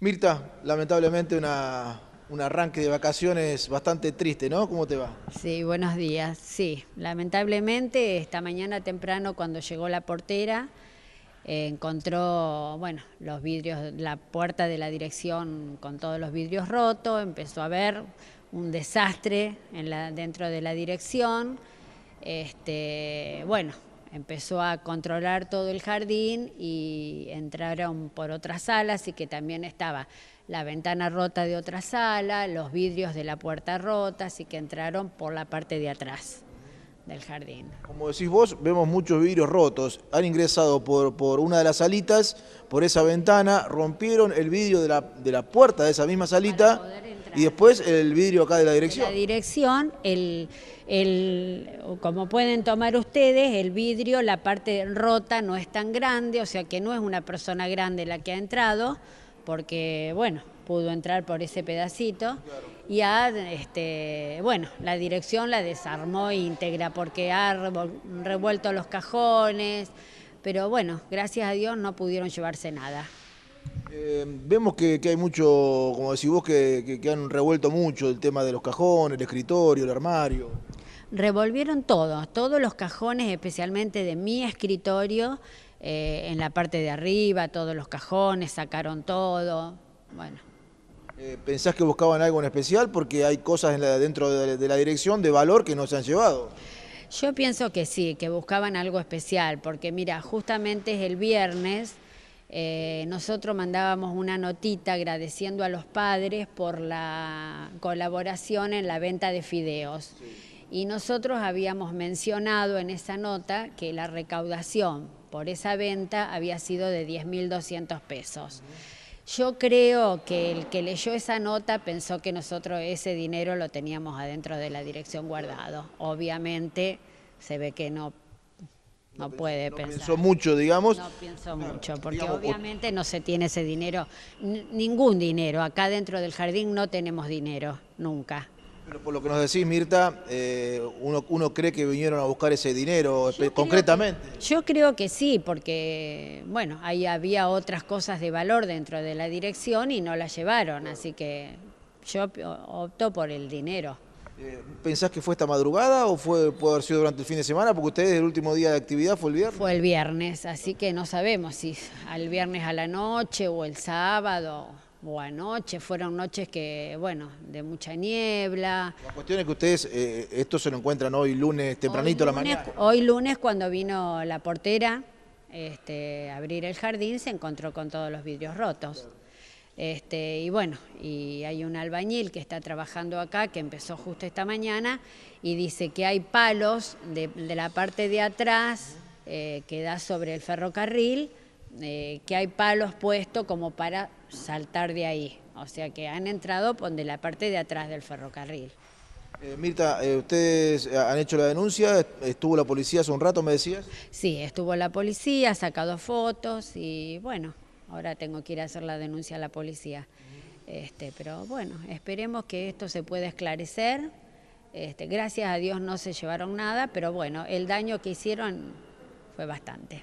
Mirta, lamentablemente un arranque de vacaciones bastante triste, ¿no? ¿Cómo te va? Sí, buenos días. Sí, lamentablemente esta mañana temprano cuando llegó la portera eh, encontró, bueno, los vidrios, la puerta de la dirección con todos los vidrios rotos, empezó a haber un desastre dentro de la dirección. Este, bueno, empezó a controlar todo el jardín y entraron por otras salas así que también estaba la ventana rota de otra sala, los vidrios de la puerta rota, así que entraron por la parte de atrás del jardín. Como decís vos, vemos muchos vidrios rotos. Han ingresado por, por una de las salitas, por esa ventana, rompieron el vidrio la, de la puerta de esa misma salita y después el vidrio acá de la dirección. la dirección, el, el, como pueden tomar ustedes, el vidrio, la parte rota no es tan grande, o sea que no es una persona grande la que ha entrado, porque bueno, pudo entrar por ese pedacito. Y este, bueno, la dirección la desarmó íntegra porque ha revuelto los cajones, pero bueno, gracias a Dios no pudieron llevarse nada. Eh, vemos que, hay mucho, como decís vos, que, han revuelto mucho el tema de los cajones, el escritorio, el armario. Revolvieron todos, todos los cajones, especialmente de mi escritorio, eh, en la parte de arriba, todos los cajones, sacaron todo, bueno. Eh, ¿Pensás que buscaban algo en especial? Porque hay cosas dentro de la dirección de valor que no se han llevado. Yo pienso que sí, que buscaban algo especial, porque mira, justamente es el viernes eh, nosotros mandábamos una notita agradeciendo a los padres por la colaboración en la venta de fideos. Y nosotros habíamos mencionado en esa nota que la recaudación por esa venta había sido de 10.200 pesos. Yo creo que el que leyó esa nota pensó que nosotros ese dinero lo teníamos adentro de la dirección guardado. Obviamente se ve que no no, puede pensar. Pensó mucho, digamos. No pienso mucho, porque obviamente no se tiene ese dinero, ningún dinero. Acá dentro del jardín no tenemos dinero, nunca. Pero por lo que nos decís, Mirta, eh, uno, cree que vinieron a buscar ese dinero concretamente. yo creo que sí, porque, bueno, ahí había otras cosas de valor dentro de la dirección y no las llevaron, así que yo opto por el dinero. Eh, ¿Pensás que fue esta madrugada o fue, puede haber sido durante el fin de semana? Porque ustedes el último día de actividad fue el viernes. Fue el viernes, así que no sabemos si al viernes a la noche o el sábado o anoche. Fueron noches que, bueno, de mucha niebla. La cuestión es que ustedes, eh, esto se lo encuentran hoy lunes tempranito a la mañana. Hoy lunes cuando vino la portera este, a abrir el jardín se encontró con todos los vidrios rotos. Este, y bueno, y hay un albañil que está trabajando acá, que empezó justo esta mañana, y dice que hay palos de, la parte de atrás eh, que da sobre el ferrocarril, eh, que hay palos puestos como para saltar de ahí. O sea que han entrado por de la parte de atrás del ferrocarril. Eh, Mirta, eh, ustedes han hecho la denuncia, estuvo la policía hace un rato, me decías. Sí, estuvo la policía, ha sacado fotos y bueno, Ahora tengo que ir a hacer la denuncia a la policía. Este, pero bueno, esperemos que esto se pueda esclarecer. Este, gracias a Dios no se llevaron nada, pero bueno, el daño que hicieron fue bastante.